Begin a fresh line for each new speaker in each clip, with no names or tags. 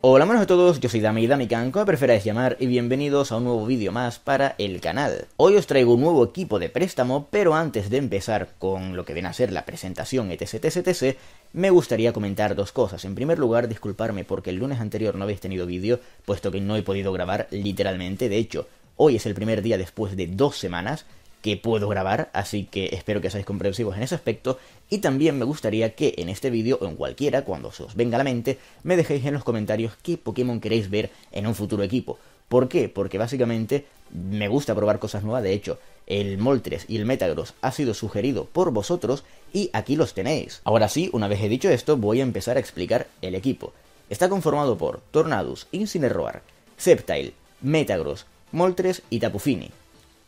Hola buenas a todos, yo soy Dami DamiKan, como preferáis llamar, y bienvenidos a un nuevo vídeo más para el canal. Hoy os traigo un nuevo equipo de préstamo, pero antes de empezar con lo que viene a ser la presentación etc, etc, etc me gustaría comentar dos cosas. En primer lugar, disculparme porque el lunes anterior no habéis tenido vídeo, puesto que no he podido grabar literalmente, de hecho, hoy es el primer día después de dos semanas, que puedo grabar, así que espero que seáis comprensivos en ese aspecto y también me gustaría que en este vídeo o en cualquiera, cuando se os venga a la mente, me dejéis en los comentarios qué Pokémon queréis ver en un futuro equipo. ¿Por qué? Porque básicamente me gusta probar cosas nuevas, de hecho, el Moltres y el Metagross ha sido sugerido por vosotros y aquí los tenéis. Ahora sí, una vez he dicho esto, voy a empezar a explicar el equipo. Está conformado por Tornadus, Incineroar, Sceptile, Metagross, Moltres y Tapufini.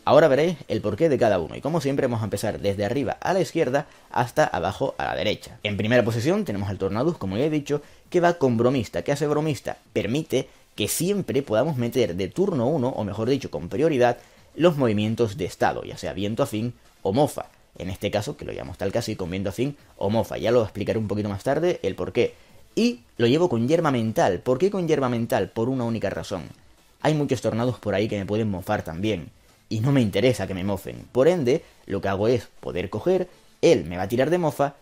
Ahora veréis el porqué de cada uno y como siempre vamos a empezar desde arriba a la izquierda hasta abajo a la derecha. En primera posición tenemos al Tornadus, como ya he dicho, que va con Bromista. ¿Qué hace Bromista? Permite que siempre podamos meter de turno 1, o mejor dicho, con prioridad, los movimientos de estado, ya sea viento afín o mofa. En este caso, que lo llamamos tal casi con viento afín o mofa. Ya lo explicaré un poquito más tarde el porqué. Y lo llevo con yerma mental. ¿Por qué con yerma mental? Por una única razón. Hay muchos tornados por ahí que me pueden mofar también y no me interesa que me mofen. Por ende, lo que hago es poder coger, él me va a tirar de mofa,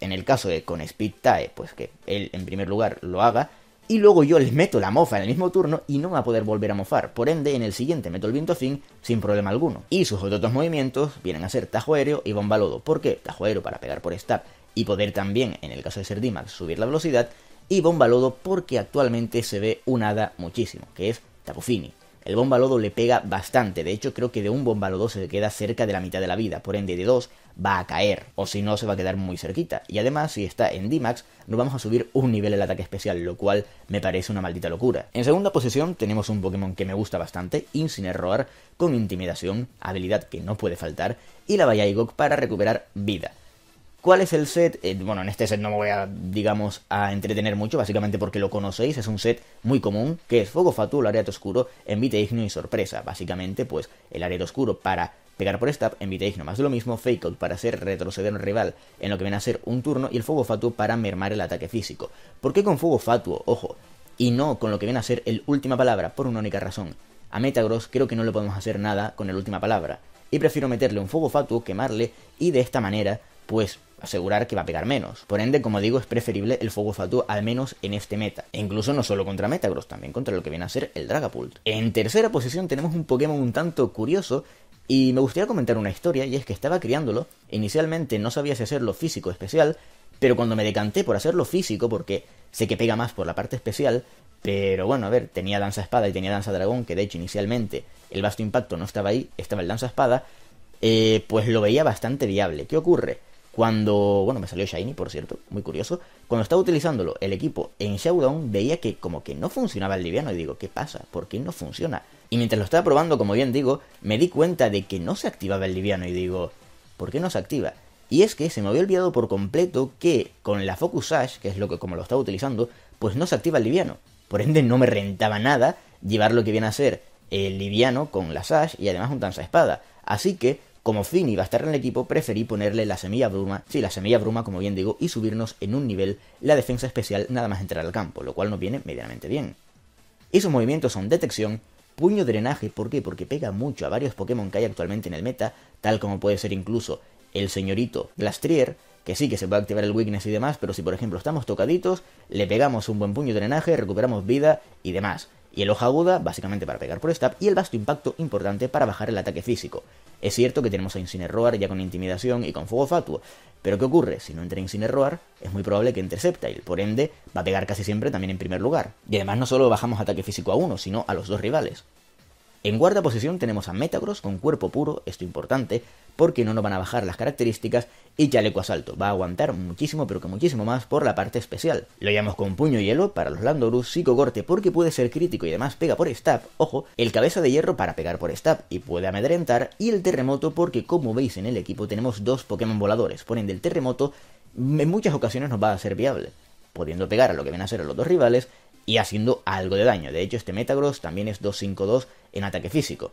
en el caso de con Speed Tae, pues que él en primer lugar lo haga, y luego yo le meto la mofa en el mismo turno y no va a poder volver a mofar. Por ende, en el siguiente meto el viento fin sin problema alguno. Y sus otros dos movimientos vienen a ser Tajo Aéreo y Bomba Lodo. ¿Por qué? Tajo Aéreo para pegar por stab y poder también, en el caso de ser Dimax, subir la velocidad. Y Bomba Lodo porque actualmente se ve un hada muchísimo, que es Tapufini. El bomba le pega bastante, de hecho creo que de un bomba lodo se queda cerca de la mitad de la vida, por ende de dos va a caer, o si no se va a quedar muy cerquita. Y además, si está en D-Max, nos vamos a subir un nivel el ataque especial, lo cual me parece una maldita locura. En segunda posición tenemos un Pokémon que me gusta bastante, Incineroar, con Intimidación, habilidad que no puede faltar, y la Vayaigok para recuperar vida. ¿Cuál es el set? Eh, bueno, en este set no me voy a, digamos, a entretener mucho, básicamente porque lo conocéis, es un set muy común, que es Fuego el Areato Oscuro, Envite Igno y Sorpresa. Básicamente, pues, el Areato Oscuro para pegar por stab, Envite Igno más de lo mismo, Fake Out para hacer retroceder un rival en lo que viene a ser un turno, y el Fuego Fatuo para mermar el ataque físico. ¿Por qué con Fuego Fatuo? Ojo, y no con lo que viene a ser el Última Palabra, por una única razón. A Metagross creo que no le podemos hacer nada con el Última Palabra, y prefiero meterle un Fuego Fatuo, quemarle, y de esta manera pues asegurar que va a pegar menos. Por ende, como digo, es preferible el Fuego Fatuo al menos en este meta. E incluso no solo contra Metagross, también contra lo que viene a ser el Dragapult. En tercera posición tenemos un Pokémon un tanto curioso y me gustaría comentar una historia, y es que estaba criándolo, inicialmente no sabía si hacerlo físico especial, pero cuando me decanté por hacerlo físico, porque sé que pega más por la parte especial, pero bueno, a ver, tenía danza espada y tenía danza dragón, que de hecho inicialmente el vasto impacto no estaba ahí, estaba el danza espada, eh, pues lo veía bastante viable. ¿Qué ocurre? Cuando, bueno, me salió Shiny, por cierto, muy curioso. Cuando estaba utilizándolo el equipo en Showdown, veía que como que no funcionaba el liviano. Y digo, ¿qué pasa? ¿Por qué no funciona? Y mientras lo estaba probando, como bien digo, me di cuenta de que no se activaba el liviano. Y digo, ¿por qué no se activa? Y es que se me había olvidado por completo que con la Focus Sash, que es lo que como lo estaba utilizando, pues no se activa el liviano. Por ende, no me rentaba nada llevar lo que viene a ser el liviano con la Sash y además un Tanza espada. Así que como fin va a estar en el equipo, preferí ponerle la semilla bruma, sí, la semilla bruma, como bien digo, y subirnos en un nivel la defensa especial nada más entrar al campo, lo cual nos viene medianamente bien. Y sus movimientos son detección, puño drenaje, ¿por qué? Porque pega mucho a varios Pokémon que hay actualmente en el meta, tal como puede ser incluso el señorito Glastrier, que sí que se puede activar el weakness y demás, pero si por ejemplo estamos tocaditos, le pegamos un buen puño drenaje, recuperamos vida y demás y el hoja aguda, básicamente para pegar por stab, y el vasto impacto importante para bajar el ataque físico. Es cierto que tenemos a roar ya con intimidación y con fuego fatuo, pero ¿qué ocurre? Si no entra Roar, es muy probable que intercepta y, por ende va a pegar casi siempre también en primer lugar. Y además no solo bajamos ataque físico a uno, sino a los dos rivales. En cuarta posición tenemos a Metagross con cuerpo puro, esto importante, porque no nos van a bajar las características, y chaleco asalto, va a aguantar muchísimo pero que muchísimo más por la parte especial. Lo llamamos con puño hielo para los Landorus, corte porque puede ser crítico y además pega por stab, ojo, el cabeza de hierro para pegar por stab y puede amedrentar, y el terremoto porque como veis en el equipo tenemos dos Pokémon voladores, ponen del terremoto, en muchas ocasiones nos va a ser viable, pudiendo pegar a lo que ven a ser los dos rivales, y haciendo algo de daño. De hecho, este Metagross también es 252 en ataque físico.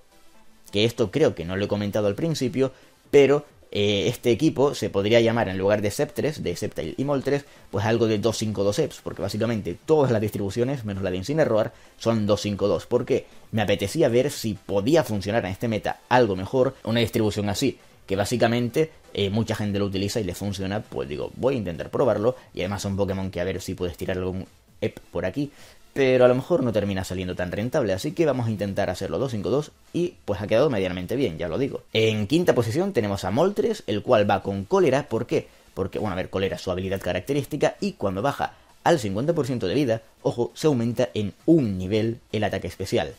Que esto creo que no lo he comentado al principio, pero eh, este equipo se podría llamar en lugar de Zep3, de Sceptile y Moltres, pues algo de 252 5 EPS, porque básicamente todas las distribuciones, menos la de Incineroar, son 252 Porque me apetecía ver si podía funcionar en este meta algo mejor una distribución así que básicamente eh, mucha gente lo utiliza y le funciona, pues digo, voy a intentar probarlo. Y además son Pokémon que a ver si puedes tirar algún por aquí, pero a lo mejor no termina saliendo tan rentable, así que vamos a intentar hacerlo 2 5 y pues ha quedado medianamente bien, ya lo digo. En quinta posición tenemos a Moltres, el cual va con cólera, ¿por qué? Porque, bueno, a ver, cólera es su habilidad característica y cuando baja al 50% de vida, ojo, se aumenta en un nivel el ataque especial.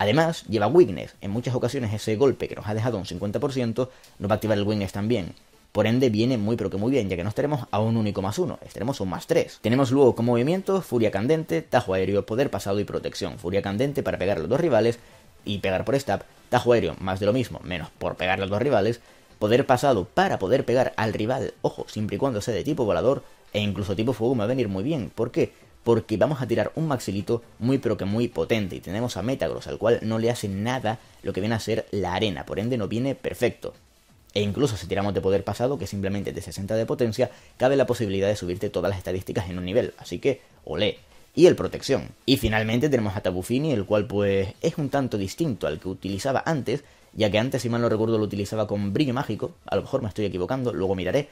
Además, lleva weakness, en muchas ocasiones ese golpe que nos ha dejado un 50% nos va a activar el weakness también. Por ende viene muy pero que muy bien, ya que no estaremos a un único más uno, estaremos un más tres. Tenemos luego como movimiento, furia candente, tajo aéreo, poder pasado y protección. Furia candente para pegar a los dos rivales y pegar por stab. Tajo aéreo, más de lo mismo, menos por pegar a los dos rivales. Poder pasado para poder pegar al rival, ojo, siempre y cuando sea de tipo volador e incluso tipo fuego me va a venir muy bien. ¿Por qué? Porque vamos a tirar un maxilito muy pero que muy potente y tenemos a Metagross, al cual no le hace nada lo que viene a ser la arena, por ende no viene perfecto. E incluso si tiramos de poder pasado, que simplemente de 60 de potencia, cabe la posibilidad de subirte todas las estadísticas en un nivel. Así que, olé. Y el protección. Y finalmente tenemos a Tabufini, el cual pues es un tanto distinto al que utilizaba antes, ya que antes, si mal no recuerdo, lo utilizaba con brillo mágico, a lo mejor me estoy equivocando, luego miraré,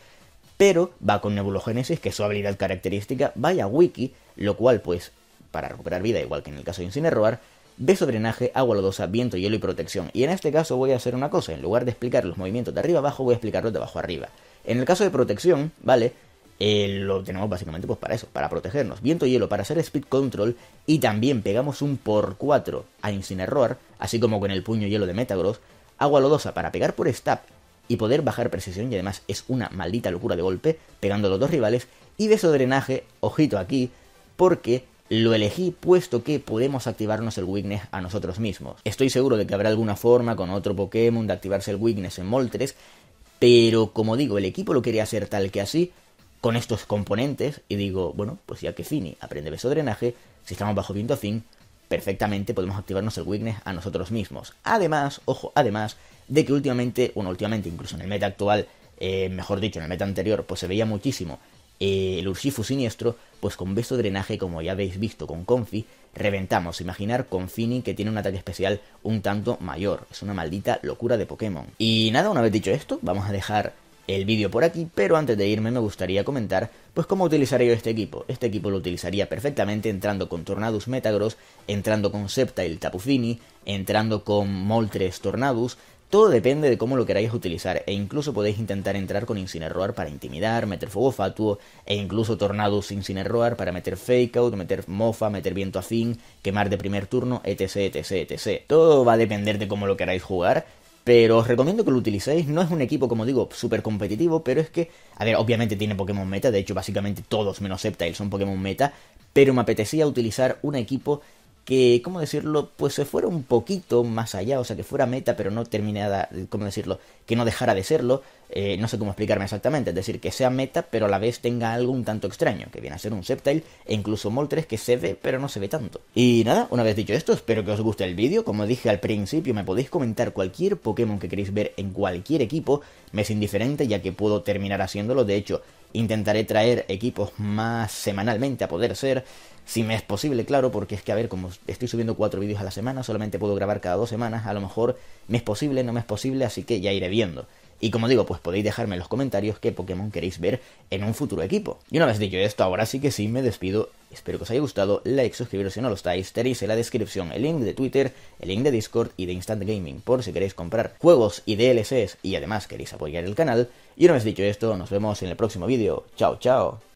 pero va con nebulogénesis, que es su habilidad característica, vaya wiki, lo cual pues, para recuperar vida, igual que en el caso de Incineroar, Beso, drenaje, agua lodosa, viento, hielo y protección. Y en este caso voy a hacer una cosa, en lugar de explicar los movimientos de arriba abajo, voy a explicarlos de abajo arriba. En el caso de protección, ¿vale? Eh, lo tenemos básicamente pues para eso, para protegernos. Viento y hielo para hacer speed control y también pegamos un por 4 a Error así como con el puño hielo de Metagross. Agua lodosa para pegar por stab y poder bajar precisión y además es una maldita locura de golpe pegando los dos rivales. Y beso drenaje, ojito aquí, porque lo elegí puesto que podemos activarnos el Weakness a nosotros mismos. Estoy seguro de que habrá alguna forma con otro Pokémon de activarse el Weakness en Moltres, pero como digo, el equipo lo quería hacer tal que así, con estos componentes, y digo, bueno, pues ya que Fini aprende beso drenaje, si estamos bajo viento fin, perfectamente podemos activarnos el weakness a nosotros mismos. Además, ojo, además de que últimamente, bueno, últimamente incluso en el meta actual, eh, mejor dicho, en el meta anterior, pues se veía muchísimo el eh, Urshifu siniestro, pues con beso drenaje, como ya habéis visto con Confi, reventamos. Imaginar con Fini que tiene un ataque especial un tanto mayor. Es una maldita locura de Pokémon. Y nada, una vez dicho esto, vamos a dejar el vídeo por aquí, pero antes de irme me gustaría comentar pues cómo utilizaría yo este equipo. Este equipo lo utilizaría perfectamente entrando con Tornadus Metagross, entrando con Septa el entrando con Moltres Tornadus, todo depende de cómo lo queráis utilizar, e incluso podéis intentar entrar con Incineroar para intimidar, meter fuego fatuo, e incluso tornados Incineroar para meter fake out, meter mofa, meter viento afín, quemar de primer turno, etc, etc, etc. Todo va a depender de cómo lo queráis jugar, pero os recomiendo que lo utilicéis. No es un equipo, como digo, súper competitivo, pero es que, a ver, obviamente tiene Pokémon meta, de hecho básicamente todos menos Sceptile son Pokémon meta, pero me apetecía utilizar un equipo que, ¿cómo decirlo? Pues se fuera un poquito más allá, o sea, que fuera meta, pero no terminada, ¿cómo decirlo? Que no dejara de serlo, eh, no sé cómo explicarme exactamente, es decir, que sea meta, pero a la vez tenga algo un tanto extraño, que viene a ser un Septile e incluso Moltres que se ve, pero no se ve tanto. Y nada, una vez dicho esto, espero que os guste el vídeo, como dije al principio, me podéis comentar cualquier Pokémon que queréis ver en cualquier equipo, me es indiferente ya que puedo terminar haciéndolo, de hecho, intentaré traer equipos más semanalmente a poder ser si me es posible, claro, porque es que, a ver, como estoy subiendo cuatro vídeos a la semana, solamente puedo grabar cada dos semanas, a lo mejor me es posible, no me es posible, así que ya iré viendo. Y como digo, pues podéis dejarme en los comentarios qué Pokémon queréis ver en un futuro equipo. Y una vez dicho esto, ahora sí que sí me despido. Espero que os haya gustado. Like, suscribiros si no lo estáis. Tenéis en la descripción el link de Twitter, el link de Discord y de Instant Gaming por si queréis comprar juegos y DLCs y además queréis apoyar el canal. Y una vez dicho esto, nos vemos en el próximo vídeo. Chao, chao.